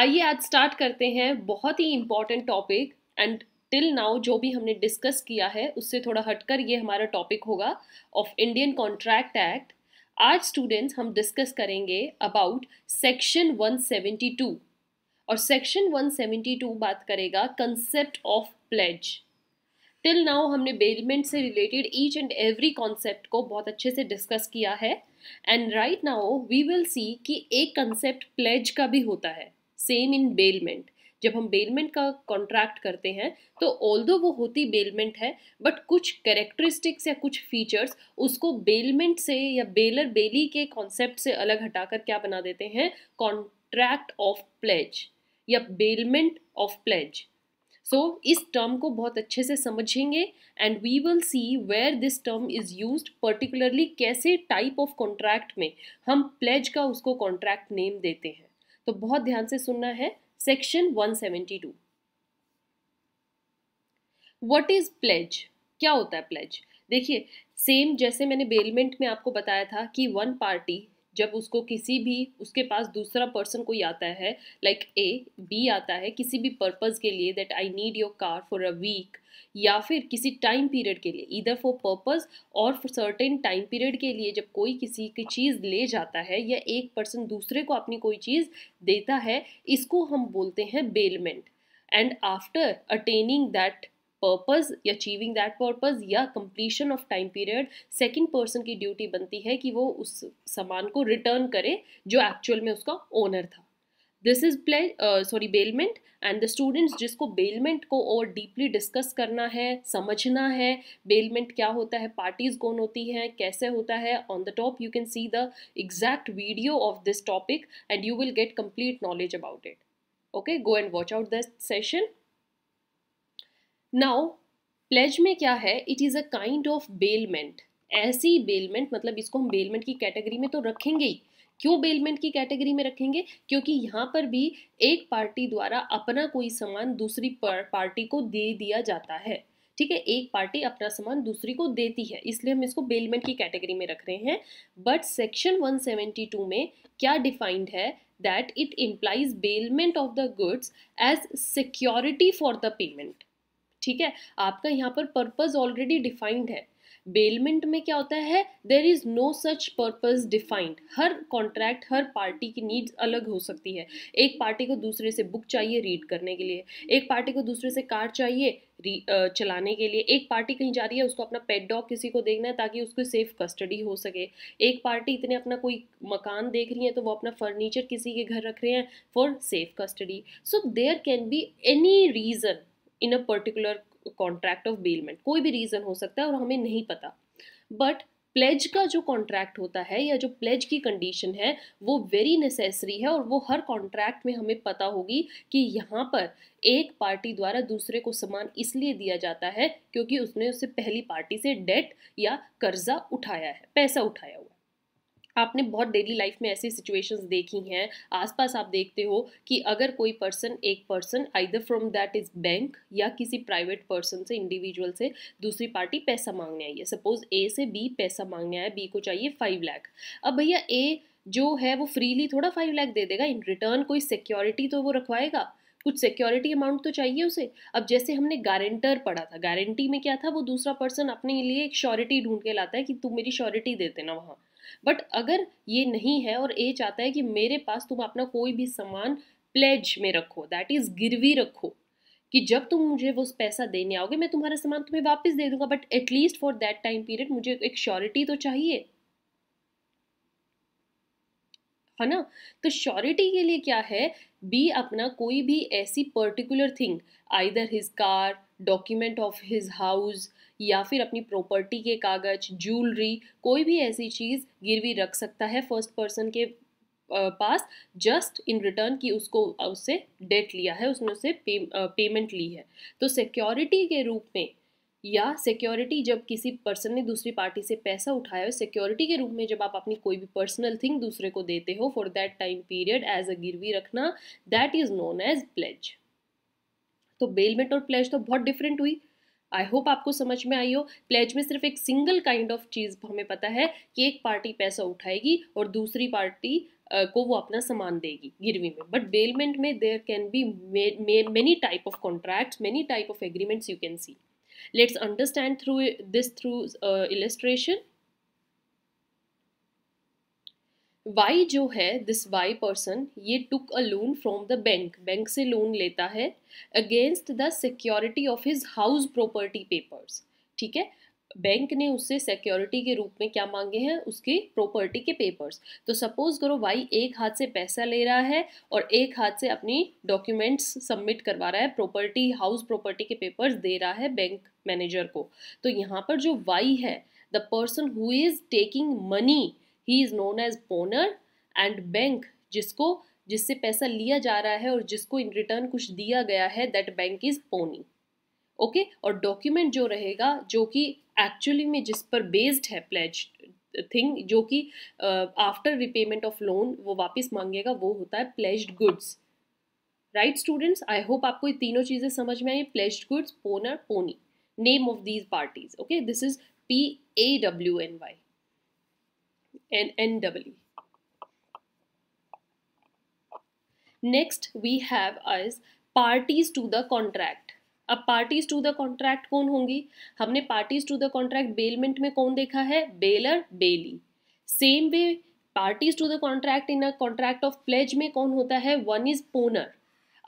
आइए आज स्टार्ट करते हैं बहुत ही important topic and till now जो भी हमने डिस्कस किया है उससे थोड़ा हटकर ये हमारा टॉपिक होगा ऑफ इंडियन कॉन्ट्रैक्ट एक्ट आज स्टूडेंट्स हम डिस्कस करेंगे अबाउट सेक्शन 172 और सेक्शन 172 बात करेगा concept of pledge till now हमने बेलमेंट से related each and every concept को बहुत अच्छे से डिस्कस किया है and right now we will see कि एक कंसेप्ट प्लेज का भी होता है सेम इन बेलमेंट जब हम बेलमेंट का कॉन्ट्रैक्ट करते हैं तो ऑल वो होती बेलमेंट है बट कुछ करेक्टरिस्टिक्स या कुछ फीचर्स उसको बेलमेंट से या बेलर बेली के कॉन्सेप्ट से अलग हटाकर क्या बना देते हैं कॉन्ट्रैक्ट ऑफ प्लेज या बेलमेंट ऑफ प्लेज सो इस टर्म को बहुत अच्छे से समझेंगे and we will see where this term is use particularly कैसे टाइप ऑफ कॉन्ट्रैक्ट में हम प्लेज का उसको कॉन्ट्रैक्ट नेम देते हैं तो बहुत ध्यान से सुनना है सेक्शन 172 वट इज प्लेज क्या होता है प्लेज देखिए सेम जैसे मैंने बेलमेंट में आपको बताया था कि वन पार्टी जब उसको किसी भी उसके पास दूसरा पर्सन कोई आता है लाइक ए बी आता है किसी भी पर्पज़ के लिए that I need your car for a week या फिर किसी टाइम पीरियड के लिए इधर फॉर पर्पज़ और फॉर सर्टेन टाइम पीरियड के लिए जब कोई किसी की चीज़ ले जाता है या एक पर्सन दूसरे को अपनी कोई चीज़ देता है इसको हम बोलते हैं bailment and after attaining that purpose achieving that purpose या completion of time period second person की ड्यूटी बनती है कि वो उस सामान को रिटर्न करे जो एक्चुअल में उसका ओनर था this is play sorry bailment and the students जिसको बेलमेंट को और डीपली डिस्कस करना है समझना है बेलमेंट क्या होता है पार्टीज कौन होती हैं कैसे होता है on the top you can see the exact video of this topic and you will get complete knowledge about it okay go and watch out this session now pledge में क्या है it is a kind of bailment ऐसी bailment मतलब इसको हम bailment की category में तो रखेंगे ही क्यों बेलमेंट की कैटेगरी में रखेंगे क्योंकि यहाँ पर भी एक पार्टी द्वारा अपना कोई सामान दूसरी पार्टी को दे दिया जाता है ठीक है एक पार्टी अपना सामान दूसरी को देती है इसलिए हम इसको बेलमेंट की कैटेगरी में रख रहे हैं बट सेक्शन 172 में क्या डिफाइंड है that it implies bailment of the goods as security for the payment ठीक है आपका यहाँ पर पर्पज़ ऑलरेडी डिफाइंड है बेलमेंट में क्या होता है there is no such purpose defined हर कॉन्ट्रैक्ट हर पार्टी की नीड्स अलग हो सकती है एक पार्टी को दूसरे से बुक चाहिए रीड करने के लिए एक पार्टी को दूसरे से कार चाहिए चलाने के लिए एक पार्टी कहीं जा रही है उसको अपना पेट डॉग किसी को देखना है ताकि उसको सेफ कस्टडी हो सके एक पार्टी इतने अपना कोई मकान देख रही है तो वो अपना फर्नीचर किसी के घर रख रहे हैं for safe custody so there can be any reason in a particular contract of bailment कोई भी रीज़न हो सकता है और हमें नहीं पता बट प्लेज का जो कॉन्ट्रैक्ट होता है या जो प्लेज की कंडीशन है वो वेरी नेसेसरी है और वो हर कॉन्ट्रैक्ट में हमें पता होगी कि यहाँ पर एक पार्टी द्वारा दूसरे को सामान इसलिए दिया जाता है क्योंकि उसने उससे पहली पार्टी से डेट या कर्जा उठाया है पैसा उठाया हुआ आपने बहुत डेली लाइफ में ऐसी सिचुएशंस देखी हैं आसपास आप देखते हो कि अगर कोई पर्सन एक person either from that is bank या किसी प्राइवेट पर्सन से इंडिविजुअल से दूसरी पार्टी पैसा मांगने आई है सपोज ए से बी पैसा मांगने आया बी को चाहिए फाइव लाख अब भैया ए जो है वो फ्रीली थोड़ा फाइव लाख दे देगा इन रिटर्न कोई सिक्योरिटी तो वो रखवाएगा कुछ सिक्योरिटी अमाउंट तो चाहिए उसे अब जैसे हमने गारंटर पढ़ा था गारंटी में क्या था वो दूसरा पर्सन अपने लिए एक श्योरिटी ढूंढ के लाता है कि तू मेरी श्योरिटी दे देना वहाँ बट अगर ये नहीं है और ए चाहता है कि मेरे पास तुम अपना कोई भी सामान प्लेज में रखो दैट इज़ गिरवी रखो कि जब तुम मुझे वो पैसा देने आओगे मैं तुम्हारा सामान तुम्हें वापस दे दूंगा but at least for that time period मुझे एक श्योरिटी तो चाहिए है ना तो श्योरिटी के लिए क्या है बी अपना कोई भी ऐसी particular thing either his car document of his house या फिर अपनी प्रॉपर्टी के कागज ज्वेलरी कोई भी ऐसी चीज़ गिरवी रख सकता है फर्स्ट पर्सन के पास जस्ट इन रिटर्न की उसको उससे डेट लिया है उसने उससे पे, पेमेंट ली है तो सिक्योरिटी के रूप में या सिक्योरिटी जब किसी पर्सन ने दूसरी पार्टी से पैसा उठाया हो सिक्योरिटी के रूप में जब आप अपनी कोई भी पर्सनल थिंग दूसरे को देते हो for that time period as a गिरवी रखना that is known as pledge तो बेलमेट और प्लेज तो बहुत डिफरेंट हुई आई होप आपको समझ में आई हो प्लेज में सिर्फ एक सिंगल काइंड ऑफ चीज़ हमें पता है कि एक पार्टी पैसा उठाएगी और दूसरी पार्टी को वो अपना सामान देगी गिरवी में बट बेलमेंट में there can be many type of contract many type of agreements you can see let's understand through this through illustration Y जो है दिस वाई पर्सन ये took a loan from the bank bank से loan लेता है against the security of his house property papers ठीक है bank ने उससे सिक्योरिटी के रूप में क्या मांगे हैं उसकी प्रॉपर्टी के पेपर्स तो सपोज करो वाई एक हाथ से पैसा ले रहा है और एक हाथ से अपनी डॉक्यूमेंट्स सबमिट करवा रहा है प्रॉपर्टी हाउस प्रॉपर्टी के पेपर्स दे रहा है बैंक मैनेजर को तो यहाँ पर जो वाई है the person who is taking money he is known as pawnor and bank जिसको जिससे पैसा लिया जा रहा है और जिसको इन रिटर्न कुछ दिया गया है that bank is pawnee okay और डॉक्यूमेंट जो रहेगा जो कि एक्चुअली में जिस पर बेस्ड है प्लेज थिंग जो कि आफ्टर रिपेमेंट ऑफ लोन वो वापस मांगेगा वो होता है pledged goods right students I hope आपको ये तीनों चीज़ें समझ में आई pledged goods pawnor pawnee name of these parties okay this is P A W N Y and NW. Next we have as parties to the contract. अब parties to the contract कौन होंगी हमने parties to the contract bailment में कौन देखा है bailor bailee same way parties to the contract in a contract of pledge में कौन होता है वन इज ओनर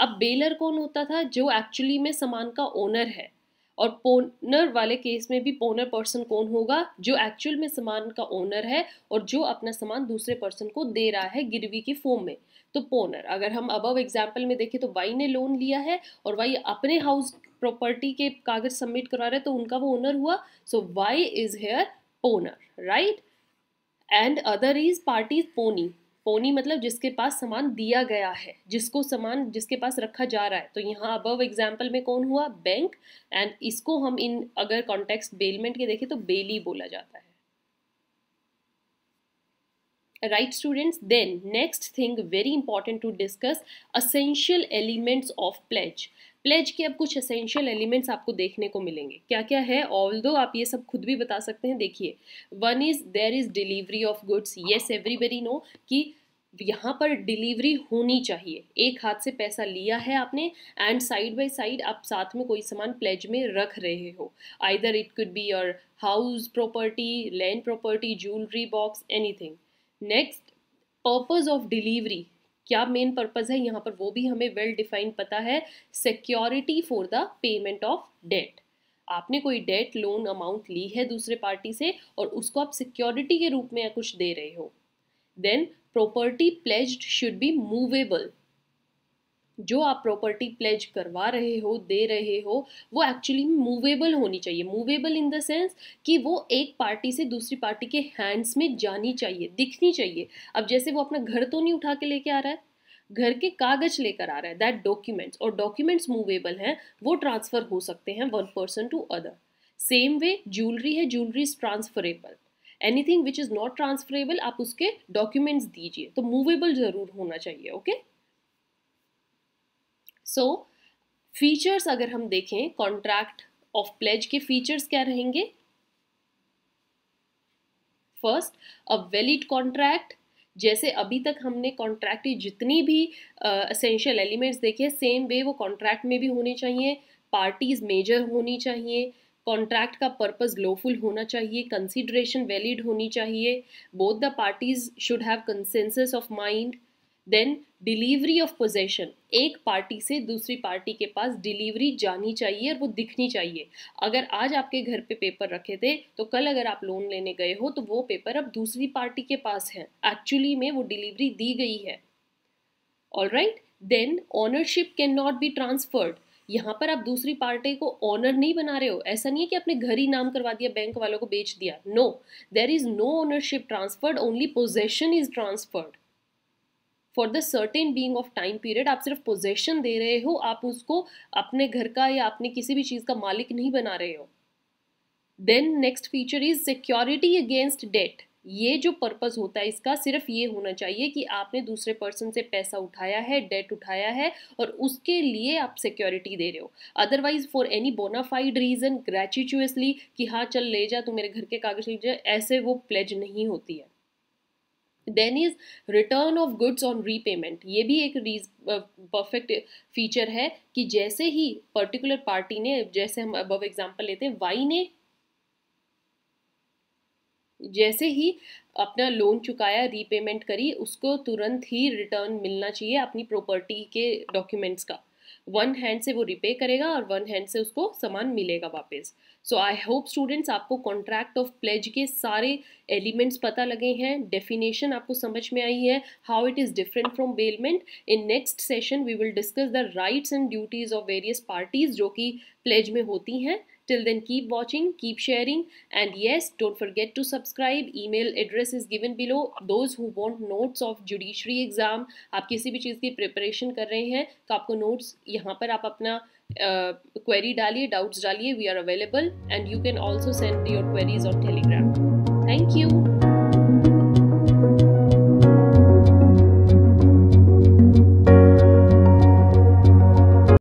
अब बेलर कौन होता था जो एक्चुअली में सामान का ओनर है और पोनर वाले केस में भी पोनर पर्सन कौन होगा जो एक्चुअल में सामान का ओनर है और जो अपना सामान दूसरे पर्सन को दे रहा है गिरवी के फॉर्म में तो पोनर अगर हम अबव एग्जाम्पल में देखें तो वाई ने लोन लिया है और वाई अपने हाउस प्रॉपर्टी के कागज सबमिट करवा रहे तो उनका वो ओनर हुआ so Y is here pawnor right and other is party pawnee pawnee मतलब जिसके पास सामान दिया गया है जिसको सामान जिसके पास रखा जा रहा है तो यहाँ अबव एग्जाम्पल में कौन हुआ बैंक एंड इसको हम इन अगर कॉन्टेक्स्ट बेलमेंट के देखें तो बेली बोला जाता है right students then next thing very important to discuss essential elements of pledge pledge के अब कुछ असेंशियल एलिमेंट्स आपको देखने को मिलेंगे क्या क्या है ऑल दो आप ये सब खुद भी बता सकते हैं देखिए one is there is delivery of goods yes everybody know कि यहाँ पर डिलीवरी होनी चाहिए एक हाथ से पैसा लिया है आपने एंड साइड बाय साइड आप साथ में कोई सामान प्लेज में रख रहे हो either it could be your house property land property jewellery box anything next purpose of delivery क्या मेन पर्पज़ है यहाँ पर वो भी हमें वेल well डिफाइंड पता है security for the payment of debt आपने कोई डेट लोन अमाउंट ली है दूसरे पार्टी से और उसको आप सिक्योरिटी के रूप में कुछ दे रहे हो then property pledged should be movable जो आप प्रॉपर्टी प्लेज करवा रहे हो दे रहे हो वो एक्चुअली मूवेबल होनी चाहिए मूवेबल इन द सेंस कि वो एक पार्टी से दूसरी पार्टी के हैंड्स में जानी चाहिए दिखनी चाहिए अब जैसे वो अपना घर तो नहीं उठा के लेके आ रहा है घर के कागज लेकर आ रहा है दैट डॉक्यूमेंट्स और डॉक्यूमेंट्स मूवेबल हैं वो ट्रांसफ़र हो सकते हैं one person to other same way jewellery है jewellery is transferable anything which is not transferable आप उसके डॉक्यूमेंट्स दीजिए तो मूवेबल ज़रूर होना चाहिए ओके okay? सो फीचर्स अगर हम देखें कॉन्ट्रैक्ट ऑफ प्लेज के फीचर्स क्या रहेंगे फर्स्ट अ वैलिड कॉन्ट्रैक्ट जैसे अभी तक हमने कॉन्ट्रैक्ट की जितनी भी असेंशियल एलिमेंट्स देखे सेम वे वो कॉन्ट्रैक्ट में भी होने चाहिए पार्टीज मेजर होनी चाहिए कॉन्ट्रैक्ट का पर्पस ग्लोफुल होना चाहिए कंसिड्रेशन वैलिड होनी चाहिए both the parties should have consensus of mind then delivery of possession एक पार्टी से दूसरी पार्टी के पास डिलीवरी जानी चाहिए और वो दिखनी चाहिए अगर आज आपके घर पे पेपर रखे थे तो कल अगर आप लोन लेने गए हो तो वो पेपर अब दूसरी पार्टी के पास है एक्चुअली में वो डिलीवरी दी गई है all right then ownership can not be transferred यहाँ पर आप दूसरी पार्टी को ऑनर नहीं बना रहे हो ऐसा नहीं है कि आपने घर ही नाम करवा दिया बैंक वालों को बेच दिया no there is no ownership transferred only possession is transferred for the certain being of time period आप सिर्फ पोजेशन दे रहे हो आप उसको अपने घर का या अपने किसी भी चीज़ का मालिक नहीं बना रहे हो then next feature is security against debt ये जो पर्पज़ होता है इसका सिर्फ ये होना चाहिए कि आपने दूसरे पर्सन से पैसा उठाया है डेट उठाया है और उसके लिए आप सिक्योरिटी दे रहे हो otherwise for any bona fide reason gratuitously कि हाँ चल ले जा तू मेरे घर के कागज़ ले जा ऐसे वो प्लेज नहीं होती है then is return of goods on repayment ये भी एक रीज परफेक्ट फीचर है कि जैसे ही पर्टिकुलर पार्टी ने जैसे हम अब एग्जाम्पल लेते हैं वाई ने जैसे ही अपना लोन चुकाया रीपेमेंट करी उसको तुरंत ही रिटर्न मिलना चाहिए अपनी प्रॉपर्टी के डॉक्यूमेंट्स का वन हैंड से वो रिपे करेगा और वन हैंड से उसको सामान मिलेगा वापस सो आई होप स्टूडेंट्स आपको कॉन्ट्रैक्ट ऑफ प्लेज के सारे एलिमेंट्स पता लगे हैं डेफिनेशन आपको समझ में आई है how it is different from bailment in next session we will discuss the rights and duties of various parties जो कि प्लेज में होती हैं Till then, keep watching, keep sharing, and yes, don't forget to subscribe. Email address is given below. Those who want notes of judiciary exam, आप किसी भी चीज़ की preparation कर रहे हैं तो आपको नोट्स यहाँ पर आप अपना query daliye doubts daliye we are available and you can also send your queries on telegram thank you